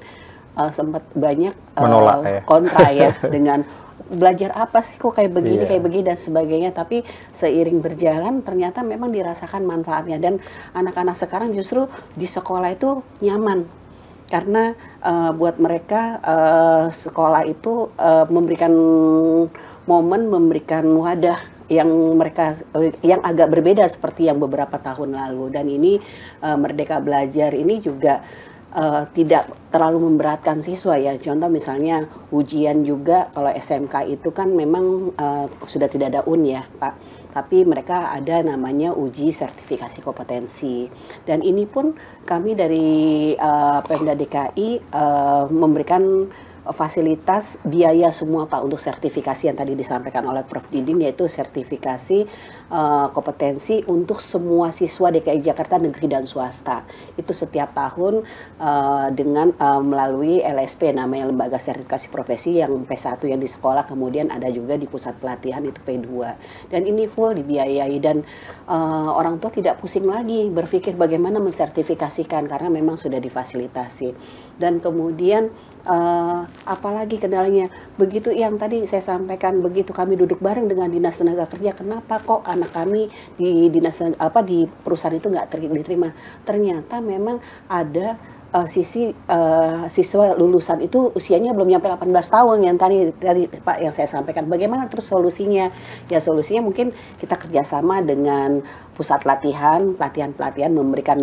uh, sempat banyak uh, Menolak, ya. kontra ya dengan belajar apa sih kok kayak begini yeah. kayak begini dan sebagainya tapi seiring berjalan ternyata memang dirasakan manfaatnya dan anak-anak sekarang justru di sekolah itu nyaman karena uh, buat mereka uh, sekolah itu uh, memberikan momen memberikan wadah yang mereka yang agak berbeda seperti yang beberapa tahun lalu dan ini uh, merdeka belajar ini juga uh, tidak terlalu memberatkan siswa ya contoh misalnya ujian juga kalau SMK itu kan memang uh, sudah tidak ada un ya pak tapi mereka ada namanya uji sertifikasi kompetensi. Dan ini pun kami dari uh, Pemda DKI uh, eh, memberikan fasilitas biaya semua Pak untuk sertifikasi yang tadi disampaikan oleh Prof Dinding yaitu sertifikasi uh, kompetensi untuk semua siswa DKI Jakarta negeri dan swasta itu setiap tahun uh, dengan uh, melalui LSP namanya lembaga sertifikasi profesi yang P1 yang di sekolah kemudian ada juga di pusat pelatihan itu P2 dan ini full dibiayai dan uh, orang tua tidak pusing lagi berpikir bagaimana mensertifikasikan karena memang sudah difasilitasi dan kemudian uh, eh, apalagi kendalanya begitu yang tadi saya sampaikan begitu kami duduk bareng dengan dinas tenaga kerja kenapa kok anak kami di dinas apa di perusahaan itu nggak diterima ternyata memang ada uh, sisi uh, siswa lulusan itu usianya belum nyampe 18 tahun yang tadi tadi Pak yang saya sampaikan. Bagaimana terus solusinya? Ya solusinya mungkin kita kerjasama dengan pusat latihan, latihan-pelatihan memberikan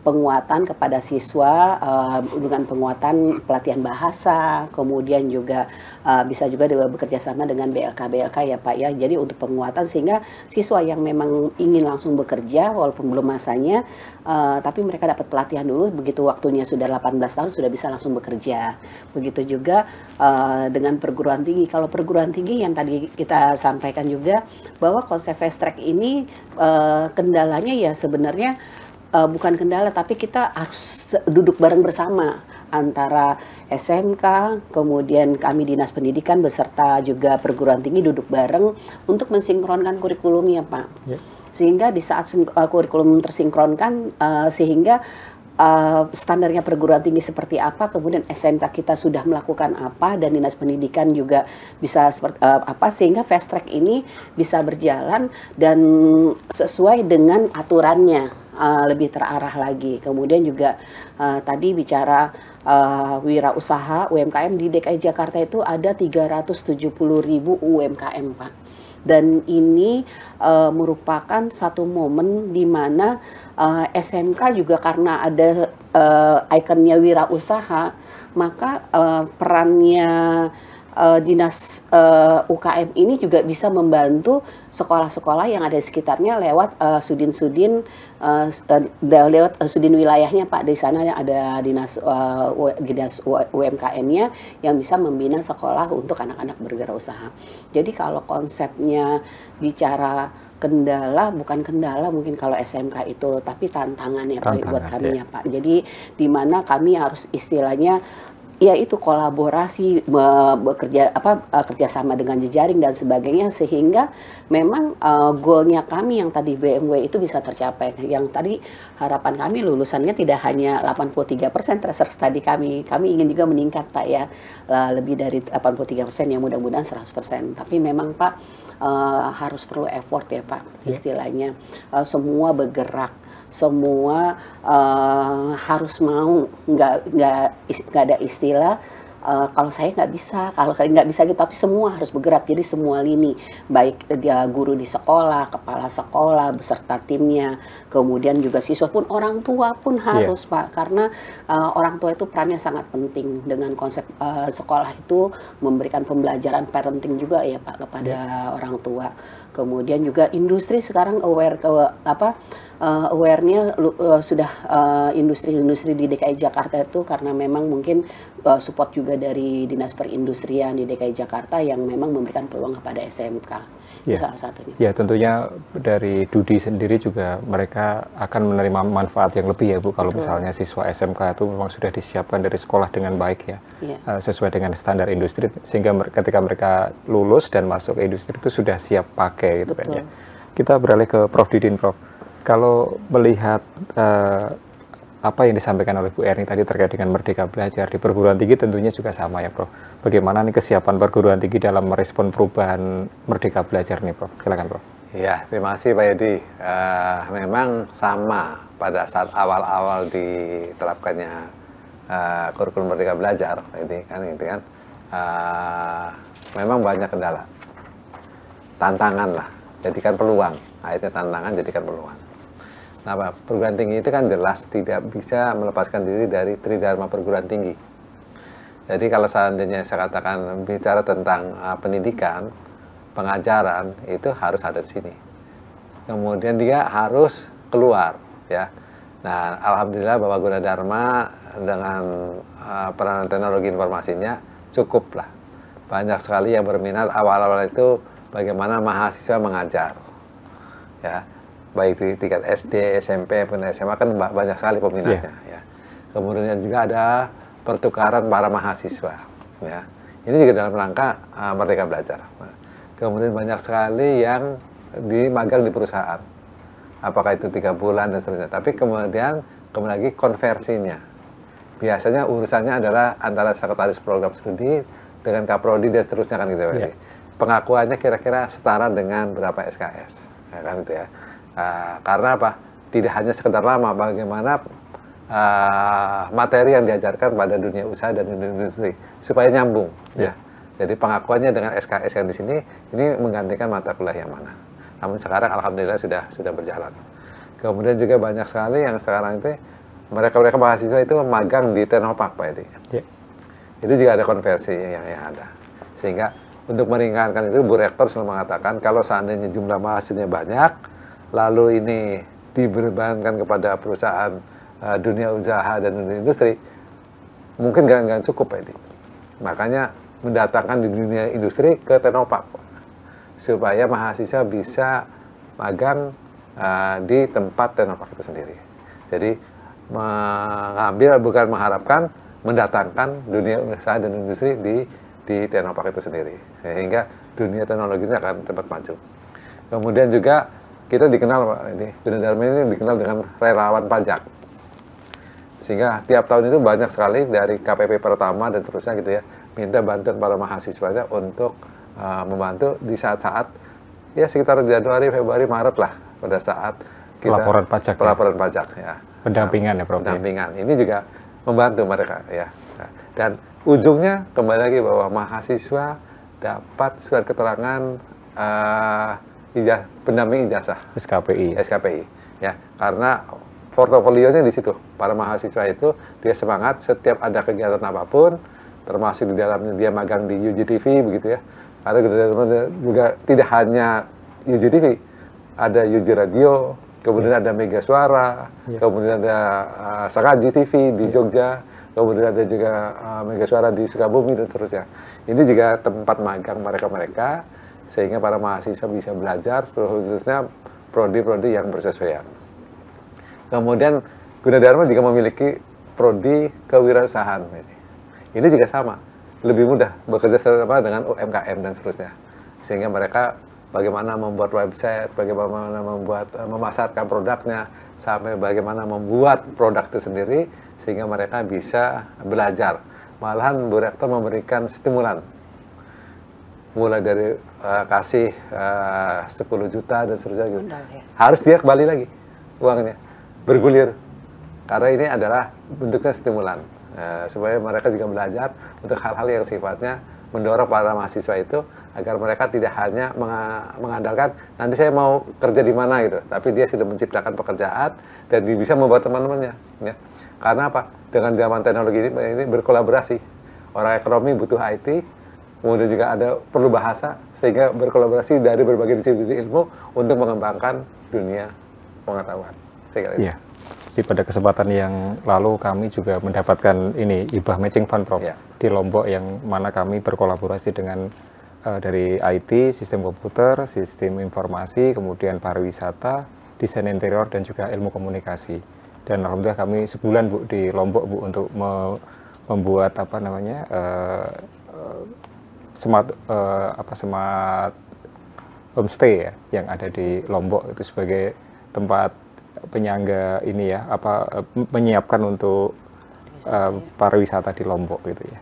penguatan kepada siswa uh, dengan penguatan pelatihan bahasa, kemudian juga uh, bisa juga bekerja sama dengan BLK BLK ya Pak ya. Jadi untuk penguatan sehingga siswa yang memang ingin langsung bekerja walaupun belum masanya, uh, tapi mereka dapat pelatihan dulu begitu waktunya usianya sudah 18 tahun sudah bisa langsung bekerja. Begitu juga uh, dengan perguruan tinggi. Kalau perguruan tinggi yang tadi kita sampaikan juga bahwa konsep fast track ini uh, kendalanya ya sebenarnya uh, bukan kendala tapi kita harus duduk bareng bersama antara SMK, kemudian kami dinas pendidikan beserta juga perguruan tinggi duduk bareng untuk mensinkronkan kurikulumnya, Pak. Yeah. Sehingga di saat kurikulum tersinkronkan, uh, sehingga Eh, standarnya perguruan tinggi seperti apa, kemudian SMK kita sudah melakukan apa dan dinas pendidikan juga bisa seperti uh, apa sehingga fast track ini bisa berjalan dan sesuai dengan aturannya. Uh, lebih terarah lagi. Kemudian juga uh, tadi bicara uh, usaha UMKM di DKI Jakarta itu ada 370 ribu UMKM, Pak dan ini uh, merupakan satu momen di mana uh, eh, SMK juga karena ada uh, ikonnya usaha, maka uh, perannya uh, dinas uh, UKM ini juga bisa membantu sekolah-sekolah yang ada di sekitarnya lewat sudin-sudin uh, uh, lewat eh, sudin wilayahnya Pak di sana ada dinas uh, UMKM-nya yang bisa membina sekolah untuk anak-anak berwirausaha. Jadi kalau konsepnya bicara kendala bukan kendala mungkin kalau SMK itu tapi tantangannya Tantangan, ya, buat kami ya. ya Pak. Jadi di mana kami harus istilahnya ya itu kolaborasi bekerja apa e, kerjasama dengan jejaring dan sebagainya sehingga memang uh, goalnya kami yang tadi BMW itu bisa tercapai yang tadi harapan kami lulusannya tidak hanya 83% research tadi kami kami ingin juga meningkat Pak ya e, lebih dari 83% persen yang mudah-mudahan 100% persen tapi memang Pak uh, harus perlu effort ya Pak ya. istilahnya uh, semua bergerak semua uh, harus mau nggak nggak nggak ada istilah uh, kalau saya nggak bisa, kalau nggak bisa gitu, tapi semua harus bergerak. Jadi semua lini, baik dia guru di sekolah, kepala sekolah, beserta timnya, kemudian juga siswa pun orang tua pun iya. harus yeah. pak, karena uh, orang tua itu perannya sangat penting dengan konsep uh, sekolah itu memberikan pembelajaran parenting juga ya pak kepada yeah. orang tua. Kemudian juga industri sekarang aware ke apa? uh, awarenya uh, sudah eh, industri-industri uh, di DKI Jakarta itu karena memang mungkin uh, support juga dari Dinas Perindustrian di DKI Jakarta yang memang memberikan peluang kepada SMK. Ya. salah satunya. Ya, tentunya dari Dudi sendiri juga mereka akan menerima manfaat yang lebih ya Bu kalau Betul. misalnya siswa SMK itu memang sudah disiapkan dari sekolah dengan baik ya. ya. Uh, sesuai dengan standar industri sehingga ketika mereka lulus dan masuk ke industri itu sudah siap pakai gitu Betul. kan ya. Kita beralih ke Prof Didin Prof. Kalau melihat uh, apa yang disampaikan oleh Bu Erni tadi terkait dengan Merdeka Belajar di perguruan tinggi tentunya juga sama ya Prof. Bagaimana nih kesiapan perguruan tinggi dalam merespon perubahan Merdeka Belajar nih Prof? Silakan Prof. Ya, terima kasih Pak Edi. Uh, memang sama pada saat awal-awal diterapkannya uh, kurikulum Merdeka Belajar, Pak Yedi, kan gitu kan. Uh, memang banyak kendala. Tantangan lah, jadikan peluang. Akhirnya tantangan jadikan peluang. Apa? Nah, perguruan tinggi itu kan jelas tidak bisa melepaskan diri dari tridharma perguruan tinggi. Jadi kalau seandainya saya katakan bicara tentang uh, pendidikan, pengajaran itu harus ada di sini. Kemudian dia harus keluar, ya. Nah, alhamdulillah bahwa Guna Dharma dengan uh, peranan teknologi informasinya cukup lah. Banyak sekali yang berminat awal-awal itu bagaimana mahasiswa mengajar. Ya, baik di tingkat SD, SMP, pun SMA kan banyak sekali peminatnya. Yeah. Ya. Kemudian juga ada pertukaran para mahasiswa. Ya. Ini juga dalam rangka uh, mereka belajar. Nah, kemudian banyak sekali yang dimagang di perusahaan. Apakah itu tiga bulan dan seterusnya. Tapi kemudian kembali lagi konversinya. Biasanya urusannya adalah antara sekretaris program studi dengan kaprodi dan seterusnya kan gitu. Yeah. Pengakuannya kira-kira setara dengan berapa SKS, ya kan gitu ya. Uh, karena apa? Tidak hanya sekedar lama, bagaimana uh, materi yang diajarkan pada dunia usaha dan dunia industri supaya nyambung. Yeah. Ya. Jadi pengakuannya dengan SKS yang di sini ini menggantikan mata kuliah yang mana. Namun sekarang alhamdulillah sudah sudah berjalan. Kemudian juga banyak sekali yang sekarang itu mereka-mereka mahasiswa itu magang di Tenopak Pak Edi. Yeah. Itu juga ada konversi yang, yang ada. Sehingga untuk meringankan itu Bu Rektor selalu mengatakan kalau seandainya jumlah mahasiswanya banyak, lalu ini diberbankan kepada perusahaan uh, dunia usaha dan dunia industri, mungkin nggak gak cukup Pak Edi. Makanya mendatangkan di dunia industri ke Tenopak supaya mahasiswa bisa magang uh, di tempat Tenopak itu sendiri. Jadi mengambil bukan mengharapkan mendatangkan dunia usaha dan industri di di Tenopak itu sendiri sehingga dunia teknologinya akan cepat maju. Kemudian juga kita dikenal Pak ini Bina Dharma ini dikenal dengan relawan pajak sehingga tiap tahun itu banyak sekali dari KPP pertama dan terusnya gitu ya minta bantuan para mahasiswanya untuk uh, membantu di saat-saat ya sekitar Januari, Februari, Maret lah pada saat kita pelaporan pajak ya. pelaporan ya? pajak ya pendampingan ya Prof ya? pendampingan ini juga membantu mereka ya dan ujungnya kembali lagi bahwa mahasiswa dapat surat keterangan uh, ijaz, pendamping ijazah SKPI SKPI ya karena portofolionya di situ para mahasiswa itu dia semangat setiap ada kegiatan apapun termasuk di dalamnya dia magang di UGTV begitu ya ada juga tidak hanya UGTV ada UG Radio kemudian ya. ada Mega Suara ya. kemudian ada uh, eh, Sakaji TV di ya. Jogja kemudian ada juga uh, Mega Suara di Sukabumi dan seterusnya ini juga tempat magang mereka-mereka mereka mereka sehingga para mahasiswa bisa belajar khususnya prodi-prodi yang bersesuaian. Kemudian Gunadarma juga memiliki prodi kewirausahaan. Ini juga sama, lebih mudah bekerja sama dengan UMKM dan seterusnya. Sehingga mereka bagaimana membuat website, bagaimana membuat eh, memasarkan produknya, sampai bagaimana membuat produk itu sendiri sehingga mereka bisa belajar. Malahan Bu Rektor memberikan stimulan mulai dari uh, kasih eh, uh, 10 juta dan seterusnya gitu. Ya. Harus dia kembali lagi uangnya bergulir karena ini adalah bentuknya stimulan uh, supaya mereka juga belajar untuk hal-hal yang sifatnya mendorong para mahasiswa itu agar mereka tidak hanya mengandalkan nanti saya mau kerja di mana gitu, tapi dia sudah menciptakan pekerjaan dan bisa membuat teman-temannya. Ya. Karena apa? Dengan zaman teknologi ini, ini berkolaborasi. Orang ekonomi butuh IT, kemudian juga ada perlu bahasa sehingga berkolaborasi dari berbagai disiplin ilmu untuk mengembangkan dunia pengetahuan. Iya. Di pada kesempatan yang lalu kami juga mendapatkan ini ibah matching fund Prof ya. di Lombok yang mana kami berkolaborasi dengan uh, dari IT, sistem komputer, sistem informasi, kemudian pariwisata, desain interior dan juga ilmu komunikasi. Dan alhamdulillah kami sebulan Bu di Lombok Bu untuk me membuat apa namanya uh smart uh, eh, apa smart homestay ya yang ada di Lombok itu sebagai tempat penyangga ini ya apa eh, menyiapkan untuk uh, pariwisata di Lombok gitu ya.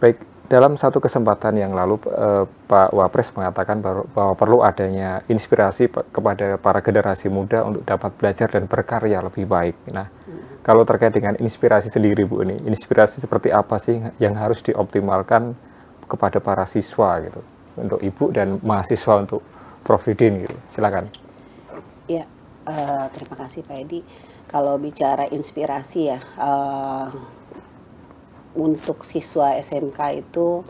Baik dalam satu kesempatan yang lalu uh, Pak Wapres mengatakan bahwa perlu adanya inspirasi kepada para generasi muda untuk dapat belajar dan berkarya lebih baik. Nah, hmm. kalau terkait dengan inspirasi sendiri Bu ini, inspirasi seperti apa sih yang harus dioptimalkan kepada para siswa gitu untuk ibu dan mahasiswa untuk Prof Didin gitu silakan ya uh, terima kasih Pak Edi kalau bicara inspirasi ya uh, untuk siswa SMK itu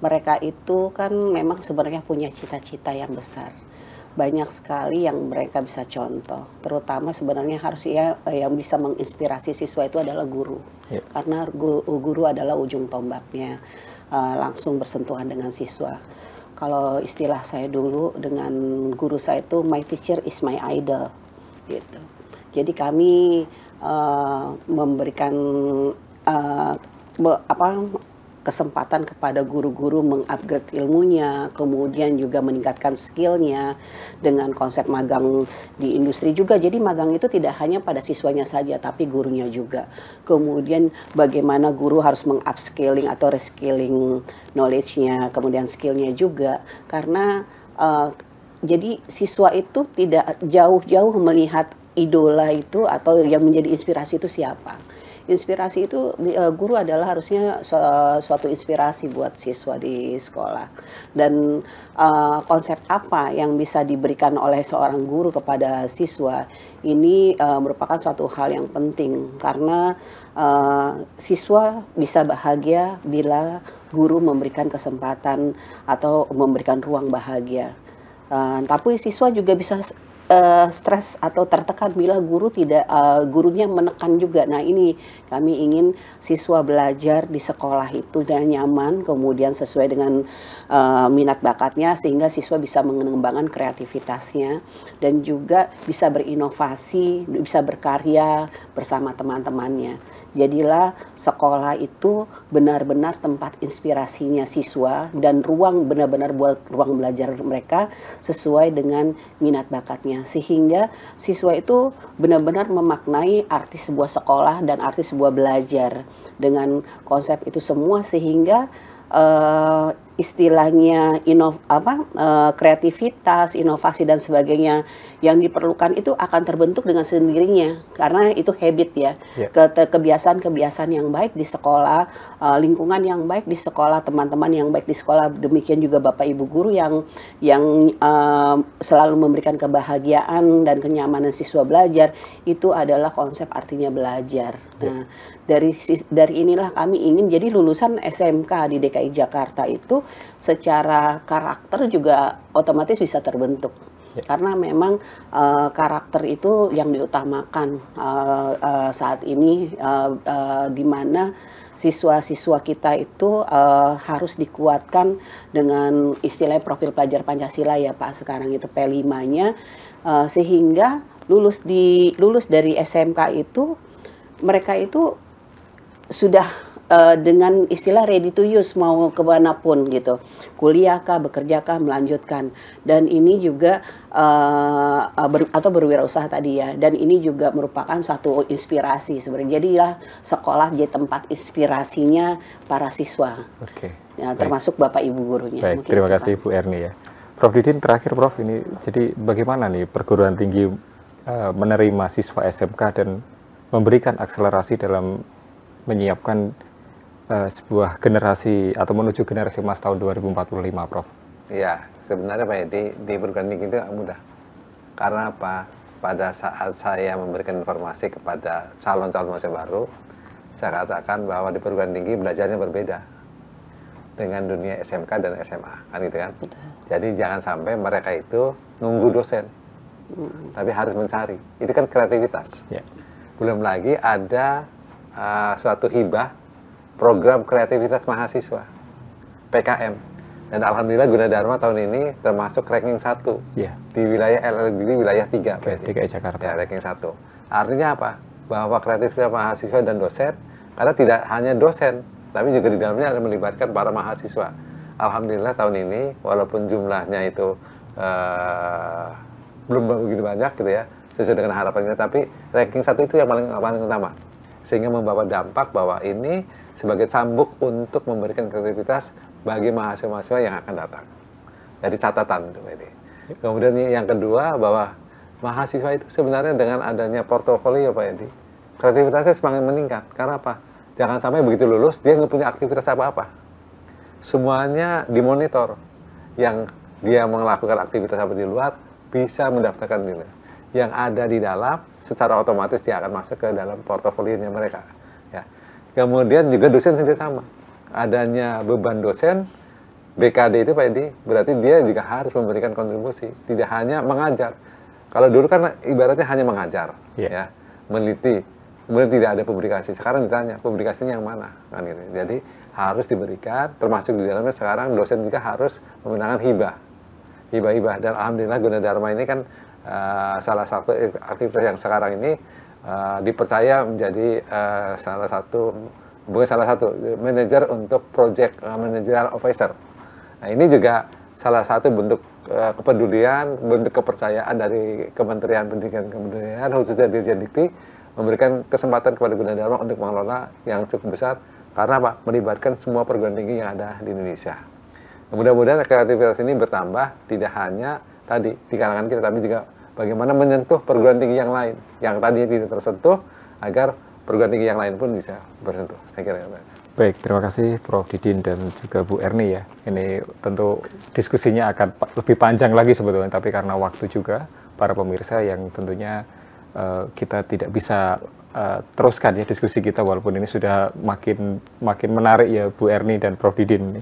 mereka itu kan memang sebenarnya punya cita-cita yang besar banyak sekali yang mereka bisa contoh. Terutama sebenarnya harus ya eh, yang bisa menginspirasi siswa itu adalah guru. ya. Karena guru, guru adalah ujung tombaknya. Eh, langsung bersentuhan dengan siswa. Kalau istilah saya dulu dengan guru saya itu my teacher is my idol gitu. Jadi kami uh, memberikan uh, apa kesempatan kepada guru-guru mengupgrade ilmunya, kemudian juga meningkatkan skillnya dengan konsep magang di industri juga. Jadi magang itu tidak hanya pada siswanya saja, tapi gurunya juga. Kemudian bagaimana guru harus mengupskilling atau reskilling knowledge-nya, kemudian skillnya juga, karena uh, jadi siswa itu tidak jauh-jauh melihat idola itu atau yang menjadi inspirasi itu siapa inspirasi itu eh, guru adalah harusnya eh, suatu inspirasi buat siswa di sekolah dan uh, konsep apa yang bisa diberikan oleh seorang guru kepada siswa ini uh, merupakan suatu hal yang penting karena uh, siswa bisa bahagia bila guru memberikan kesempatan atau memberikan ruang bahagia. Uh, tapi siswa juga bisa uh, stres atau tertekan bila guru tidak uh, gurunya menekan juga. Nah, ini kami ingin siswa belajar di sekolah itu dan nyaman kemudian sesuai dengan uh, minat bakatnya sehingga siswa bisa mengembangkan kreativitasnya dan juga bisa berinovasi, bisa berkarya bersama teman-temannya. Jadilah sekolah itu benar-benar tempat inspirasinya siswa dan ruang benar-benar buat ruang belajar mereka sesuai dengan minat bakatnya sehingga siswa itu benar-benar memaknai arti sebuah sekolah dan arti sebuah belajar dengan konsep itu semua sehingga eh, istilahnya inov apa uh, kreativitas, inovasi dan sebagainya yang diperlukan itu akan terbentuk dengan sendirinya karena itu habit ya. Yeah. Ya. kebiasaan-kebiasaan yang baik di sekolah, uh, lingkungan yang baik di sekolah, teman-teman yang baik di sekolah, demikian juga Bapak Ibu guru yang yang uh, selalu memberikan kebahagiaan dan kenyamanan siswa belajar itu adalah konsep artinya belajar. Yeah. Nah, dari dari inilah kami ingin jadi lulusan SMK di DKI Jakarta itu secara karakter juga otomatis bisa terbentuk ya. karena memang uh, karakter itu yang diutamakan uh, uh, saat ini uh, uh, di mana siswa-siswa kita itu uh, harus dikuatkan dengan istilah profil pelajar Pancasila ya Pak sekarang itu P5-nya uh, sehingga lulus di lulus dari SMK itu mereka itu sudah uh, dengan istilah ready to use mau ke mana pun gitu. Kuliah kah, bekerja kah, melanjutkan. Dan ini juga uh, ber, atau berwirausaha tadi ya. Dan ini juga merupakan satu inspirasi sebenarnya. Jadilah sekolah jadi tempat inspirasinya para siswa. Okay. Ya, termasuk Baik. Bapak Ibu gurunya. Baik, Mungkin terima kasih Bu Erni ya. Prof Didin terakhir Prof ini jadi bagaimana nih perguruan tinggi uh, menerima siswa SMK dan memberikan akselerasi dalam menyiapkan Eh, sebuah generasi atau menuju generasi emas tahun 2045, Prof? Iya, sebenarnya Pak Edi, di tinggi itu mudah. Karena apa? Pada saat saya memberikan informasi kepada calon-calon mahasiswa baru, saya katakan bahwa di perguruan tinggi belajarnya berbeda dengan dunia SMK dan SMA, kan gitu kan? Jadi jangan sampai mereka itu nunggu dosen, tapi harus mencari. Itu kan kreativitas. Yeah. Belum lagi ada uh, suatu hibah program kreativitas mahasiswa PKM dan alhamdulillah Guna Dharma tahun ini termasuk ranking satu yeah. di wilayah LLB wilayah tiga, okay, DKI e Jakarta ya, ranking 1 artinya apa bahwa kreativitas mahasiswa dan dosen karena tidak hanya dosen tapi juga di dalamnya ada melibatkan para mahasiswa alhamdulillah tahun ini walaupun jumlahnya itu uh, belum begitu banyak gitu ya sesuai dengan harapan kita tapi ranking satu itu yang paling paling utama sehingga membawa dampak bahwa ini sebagai cambuk untuk memberikan kreativitas bagi mahasiswa-mahasiswa yang akan datang. Jadi catatan ini. Kemudian yang kedua bahwa mahasiswa itu sebenarnya dengan adanya portofolio Pak Edi, kreativitasnya semakin meningkat. Karena apa? Jangan sampai begitu lulus dia nggak punya aktivitas apa-apa. Semuanya dimonitor. Yang dia melakukan aktivitas apa di luar bisa mendaftarkan nilai. Yang ada di dalam secara otomatis dia akan masuk ke dalam portofolionya mereka. Ya. Kemudian juga dosen sendiri sama. Adanya beban dosen, BKD itu Pak Edi, berarti dia juga harus memberikan kontribusi. Tidak hanya mengajar. Kalau dulu kan ibaratnya hanya mengajar, yeah. ya, meneliti. Kemudian tidak ada publikasi. Sekarang ditanya, publikasinya yang mana? Kan gitu. Jadi harus diberikan, termasuk di dalamnya sekarang dosen juga harus memenangkan hibah. Hibah-hibah. Dan Alhamdulillah Gunadarma ini kan uh, salah satu aktivitas yang sekarang ini Eh, dipercaya menjadi uh, salah satu bukan salah satu manajer untuk project uh, managerial officer. Nah, ini juga salah satu bentuk uh, kepedulian, bentuk kepercayaan dari Kementerian Pendidikan Kebudayaan khususnya Dirjen Dikti memberikan kesempatan kepada Gunadarma untuk mengelola yang cukup besar karena apa? melibatkan semua perguruan tinggi yang ada di Indonesia. Mudah-mudahan kreativitas ini bertambah tidak hanya tadi di kalangan kita tapi juga bagaimana menyentuh perguruan tinggi yang lain yang tadi tidak tersentuh agar perguruan tinggi yang lain pun bisa bersentuh. Saya kira. Baik, terima kasih Prof. Didin dan juga Bu Erni ya. Ini tentu diskusinya akan lebih panjang lagi sebetulnya, tapi karena waktu juga para pemirsa yang tentunya uh, kita tidak bisa uh, teruskan ya diskusi kita walaupun ini sudah makin makin menarik ya Bu Erni dan Prof. Didin.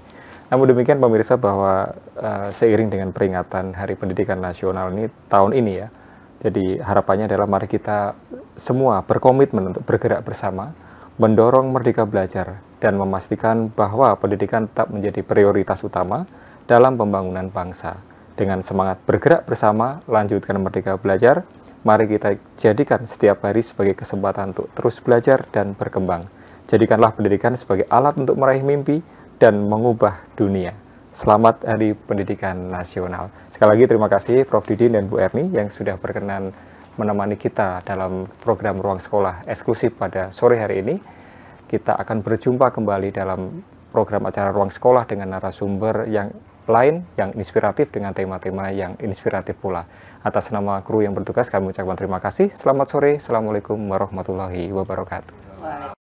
Namun demikian pemirsa bahwa uh, seiring dengan peringatan Hari Pendidikan Nasional ini tahun ini ya. Jadi harapannya adalah mari kita semua berkomitmen untuk bergerak bersama, mendorong merdeka belajar dan memastikan bahwa pendidikan tetap menjadi prioritas utama dalam pembangunan bangsa. Dengan semangat bergerak bersama, lanjutkan merdeka belajar. Mari kita jadikan setiap hari sebagai kesempatan untuk terus belajar dan berkembang. Jadikanlah pendidikan sebagai alat untuk meraih mimpi dan mengubah dunia. Selamat Hari Pendidikan Nasional. Sekali lagi terima kasih Prof. Didin dan Bu Erni yang sudah berkenan menemani kita dalam program Ruang Sekolah eksklusif pada sore hari ini. Kita akan berjumpa kembali dalam program acara Ruang Sekolah dengan narasumber yang lain yang inspiratif dengan tema-tema yang inspiratif pula. Atas nama kru yang bertugas kami ucapkan terima kasih. Selamat sore. Assalamualaikum warahmatullahi wabarakatuh.